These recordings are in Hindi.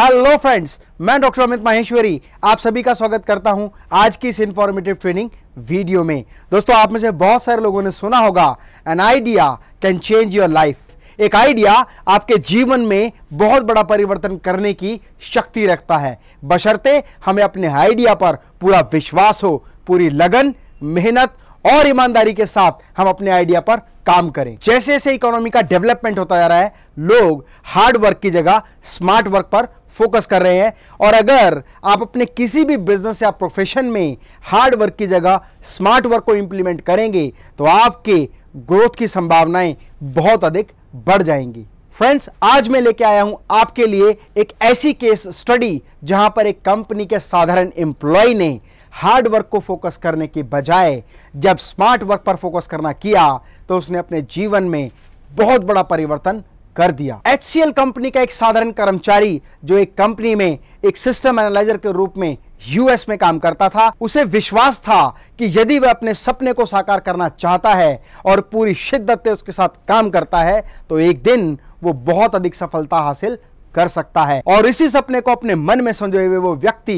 हेलो फ्रेंड्स मैं डॉक्टर अमित माहेश्वरी आप सभी का स्वागत करता हूं आज की इस इंफॉर्मेटिव ट्रेनिंग वीडियो में दोस्तों आप में से बहुत सारे लोगों ने सुना होगा an idea can change your life एक आइडिया आपके जीवन में बहुत बड़ा परिवर्तन करने की शक्ति रखता है बशर्ते हमें अपने आइडिया पर पूरा विश्वास हो पूरी लगन मेहनत और ईमानदारी के साथ हम अपने आइडिया पर काम करें जैसे जैसे इकोनॉमी का डेवलपमेंट होता जा रहा है लोग हार्ड वर्क की जगह स्मार्ट वर्क पर फोकस कर रहे हैं और अगर आप अपने किसी भी बिजनेस या प्रोफेशन में हार्ड वर्क की जगह स्मार्ट वर्क को इंप्लीमेंट करेंगे तो आपके ग्रोथ की संभावनाएं बहुत अधिक बढ़ जाएंगी फ्रेंड्स आज मैं लेके आया हूं आपके लिए एक ऐसी केस स्टडी जहां पर एक कंपनी के साधारण एम्प्लॉय ने हार्ड वर्क को फोकस करने के बजाय जब स्मार्ट वर्क पर फोकस करना किया तो उसने अपने जीवन में बहुत बड़ा परिवर्तन कर दिया एच कंपनी का एक साधारण कर्मचारी जो एक कंपनी में एक सिस्टम एनालाइजर के रूप में यूएस में काम करता था उसे विश्वास था कि यदि वह अपने सपने को साकार करना चाहता है और पूरी शिद्दत से उसके साथ काम करता है तो एक दिन वो बहुत अधिक सफलता हासिल कर सकता है और इसी सपने को अपने मन में संजोए हुए वो व्यक्ति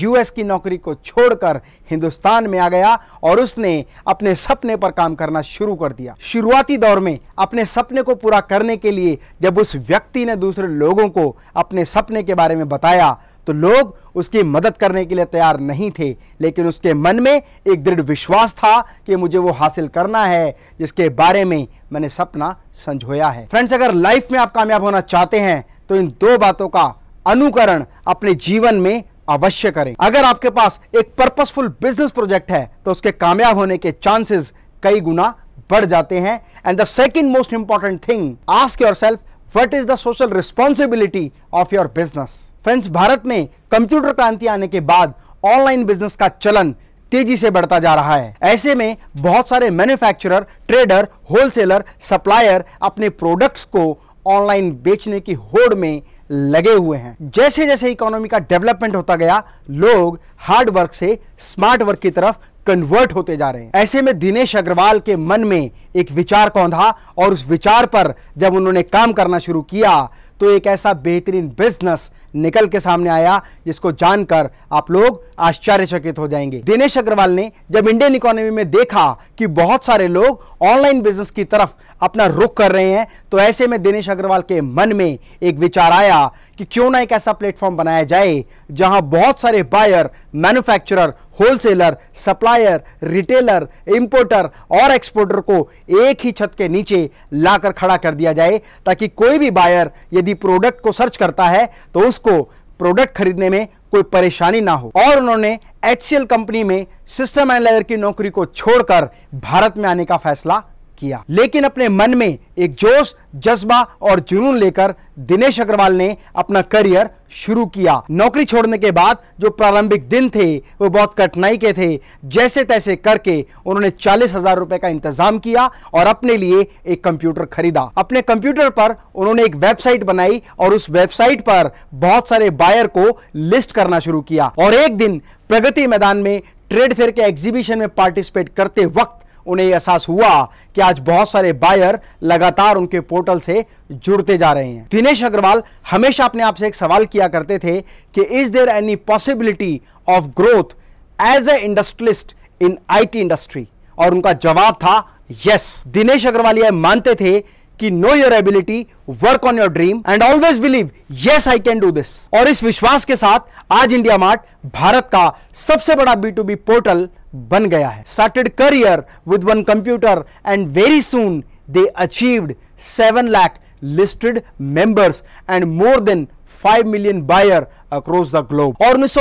यूएस की नौकरी को छोड़कर हिंदुस्तान में आ गया और उसने अपने सपने पर काम करना शुरू कर दिया शुरुआती दौर में अपने सपने को पूरा करने के लिए जब उस व्यक्ति ने दूसरे लोगों को अपने सपने के बारे में बताया तो लोग उसकी मदद करने के लिए तैयार नहीं थे लेकिन उसके मन में एक दृढ़ विश्वास था कि मुझे वो हासिल करना है जिसके बारे में मैंने सपना संजोया है फ्रेंड्स अगर लाइफ में आप कामयाब होना चाहते हैं तो इन दो बातों का अनुकरण अपने जीवन में अवश्य करें अगर आपके पास एक पर्पसफुल बिजनेस प्रोजेक्ट है तो उसके कामयाब होने के चांसेस कई गुना बढ़ जाते हैं and the second most important thing ask your self what is the social responsibility of your business friends Bharat में कंप्यूटर क्रांति आने के बाद ऑनलाइन बिजनेस का चलन तेजी से बढ़ता जा रहा है ऐसे में बहुत सारे मैन्युफैक्चरर ट्रेडर होलसेलर सप्लायर अपने प्रोडक्ट्स को ऑनलाइन बेचने की होड़ में लगे हुए हैं जैसे जैसे इकोनॉमी का डेवलपमेंट होता गया लोग हार्ड वर्क से स्मार्ट वर्क की तरफ कन्वर्ट होते जा रहे हैं ऐसे में दिनेश अग्रवाल के मन में एक विचार कौंधा और उस विचार पर जब उन्होंने काम करना शुरू किया तो एक ऐसा बेहतरीन बिजनेस निकल के सामने आया जिसको जानकर आप लोग आश्चर्यचकित हो जाएंगे दिनेश अग्रवाल ने जब इंडियन इकोनॉमी में देखा कि बहुत सारे लोग ऑनलाइन बिजनेस की तरफ अपना रुख कर रहे हैं तो ऐसे में दिनेश अग्रवाल के मन में एक विचार आया कि क्यों ना एक ऐसा प्लेटफॉर्म बनाया जाए जहां बहुत सारे buyer manufacturer wholesaler supplier retailer importer और एक्सपोर्टर को एक ही छत के नीचे लाकर खड़ा कर दिया जाए ताकि कोई भी बायर यदि प्रोडक्ट को सर्च करता है तो उसको प्रोडक्ट खरीदने में कोई परेशानी ना हो और उन्होंने एच कंपनी में सिस्टम एनालाइजर की नौकरी को छोड़कर भारत में आने का फैसला किया लेकिन अपने मन में एक जोश जज्बा और जुनून लेकर दिनेश अग्रवाल ने अपना करियर शुरू किया नौकरी छोड़ने के बाद जो प्रारंभिक दिन थे वो बहुत कठिनाई के थे जैसे तैसे करके उन्होंने चालीस हजार रुपए का इंतजाम किया और अपने लिए एक कंप्यूटर खरीदा अपने कंप्यूटर पर उन्होंने एक वेबसाइट बनाई और उस वेबसाइट पर बहुत सारे बायर को लिस्ट करना शुरू किया और एक दिन प्रगति मैदान में ट्रेड फेयर के एग्जीबिशन में पार्टिसिपेट करते वक्त उन्हें एहसास हुआ कि आज बहुत सारे बायर लगातार उनके पोर्टल से जुड़ते जा रहे हैं दिनेश अग्रवाल हमेशा अपने आप से एक सवाल किया करते थे कि is there any possibility of growth as a industrialist in IT industry और उनका जवाब था यस दिनेश अग्रवाल यह मानते थे कि know your ability work on your dream and always believe yes I can do this और इस विश्वास के साथ आज इंडिया मार्ट भारत का सबसे बड़ा बी टू बी पोर्टल बन गया है started career with one computer and very soon they achieved seven lakh listed members and more than five million buyer across the globe और उन्नीस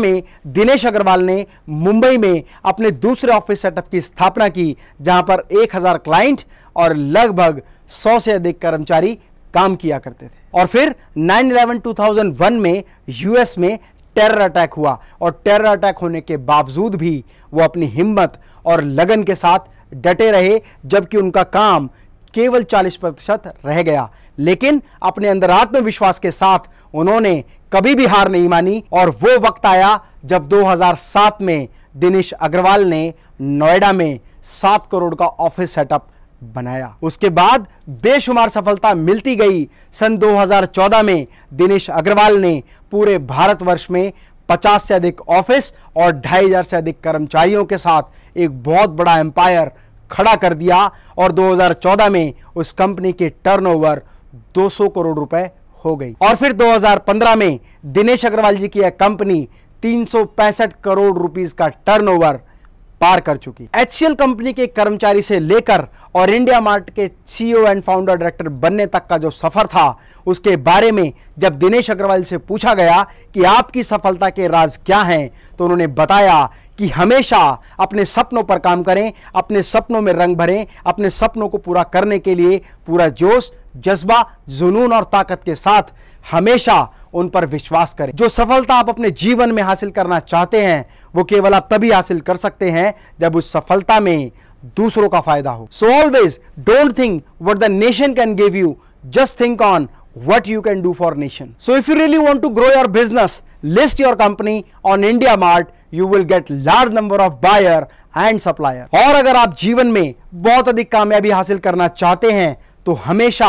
में दिनेश अग्रवाल ने मुंबई में अपने दूसरे ऑफिस सेटअप की स्थापना की जहां पर 1000 क्लाइंट और लगभग 100 से अधिक कर्मचारी काम किया करते थे और फिर 9/11 2001 में यूएस में टेरर अटैक हुआ और टेरर अटैक होने के बावजूद भी वो अपनी हिम्मत और लगन के साथ डटे रहे जबकि उनका काम केवल 40 प्रतिशत रह गया लेकिन अपने अंदर आत्मविश्वास के साथ उन्होंने कभी भी हार नहीं मानी और वो वक्त आया जब 2007 में दिनेश अग्रवाल ने नोएडा में सात करोड़ का ऑफिस सेटअप बनाया उसके बाद बेशुमार सफलता मिलती गई सन 2014 में दिनेश अग्रवाल ने पूरे भारतवर्ष में 50 से अधिक ऑफिस और ढाई हजार से अधिक कर्मचारियों के साथ एक बहुत बड़ा एम्पायर खड़ा कर दिया और 2014 में उस कंपनी के टर्नओवर 200 करोड़ रुपए हो गई और फिर 2015 में दिनेश अग्रवाल जी की यह कंपनी तीन करोड़ रुपीज का टर्नओवर पार कर चुकी एच कंपनी के कर्मचारी से लेकर और इंडिया मार्ट के सीईओ एंड फाउंडर डायरेक्टर बनने तक का जो सफर था उसके बारे में जब दिनेश अग्रवाल से पूछा गया कि आपकी सफलता के राज क्या हैं तो उन्होंने बताया कि हमेशा अपने सपनों पर काम करें अपने सपनों में रंग भरें अपने सपनों को पूरा करने के लिए पूरा जोश जज्बा जुनून और ताकत के साथ हमेशा उन पर विश्वास करें जो सफलता आप अपने जीवन में हासिल करना चाहते हैं वो केवल आप तभी हासिल कर सकते हैं जब उस सफलता में दूसरों का फायदा हो so always don't think what the nation can give you just think on what you can do for nation so if you really want to grow your business list your company on India Mart you will get large number of buyer and supplier और अगर आप जीवन में बहुत अधिक कामयाबी हासिल करना चाहते हैं तो हमेशा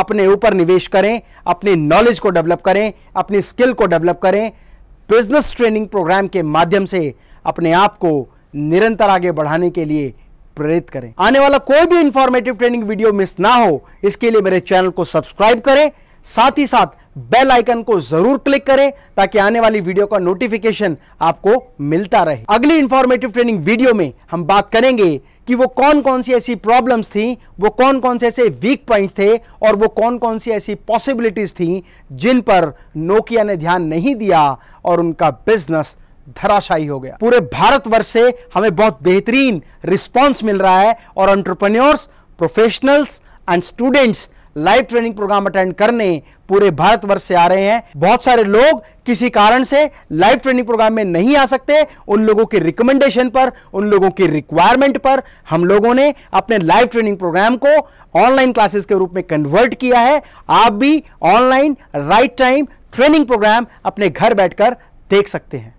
अपने ऊपर निवेश करें अपने नॉलेज को डेवलप करें अपनी स्किल को डेवलप करें बिजनेस ट्रेनिंग प्रोग्राम के माध्यम से अपने आप को निरंतर आगे बढ़ाने के लिए प्रेरित करें आने वाला कोई भी इंफॉर्मेटिव ट्रेनिंग वीडियो मिस ना हो इसके लिए मेरे चैनल को सब्सक्राइब करें साथ ही साथ बेल आइकन को जरूर क्लिक करें ताकि आने वाली वीडियो का नोटिफिकेशन आपको मिलता रहे अगली इंफॉर्मेटिव ट्रेनिंग वीडियो में हम बात करेंगे कि वो कौन कौन सी ऐसी प्रॉब्लम्स थी वो कौन कौन से ऐसे वीक पॉइंट्स थे और वो कौन कौन सी ऐसी पॉसिबिलिटीज थी जिन पर नोकिया ने ध्यान नहीं दिया और उनका बिजनेस धराशायी हो गया पूरे भारतवर्ष से हमें बहुत बेहतरीन रिस्पॉन्स मिल रहा है और entrepreneurs professionals and students live training program attend करने पूरे भारतवर्ष से आ रहे हैं बहुत सारे लोग किसी कारण से लाइव ट्रेनिंग प्रोग्राम में नहीं आ सकते उन लोगों के रिकमेंडेशन पर उन लोगों की रिक्वायरमेंट पर हम लोगों ने अपने लाइव ट्रेनिंग प्रोग्राम को ऑनलाइन क्लासेस के रूप में कन्वर्ट किया है आप भी online right time training program अपने घर बैठकर देख सकते हैं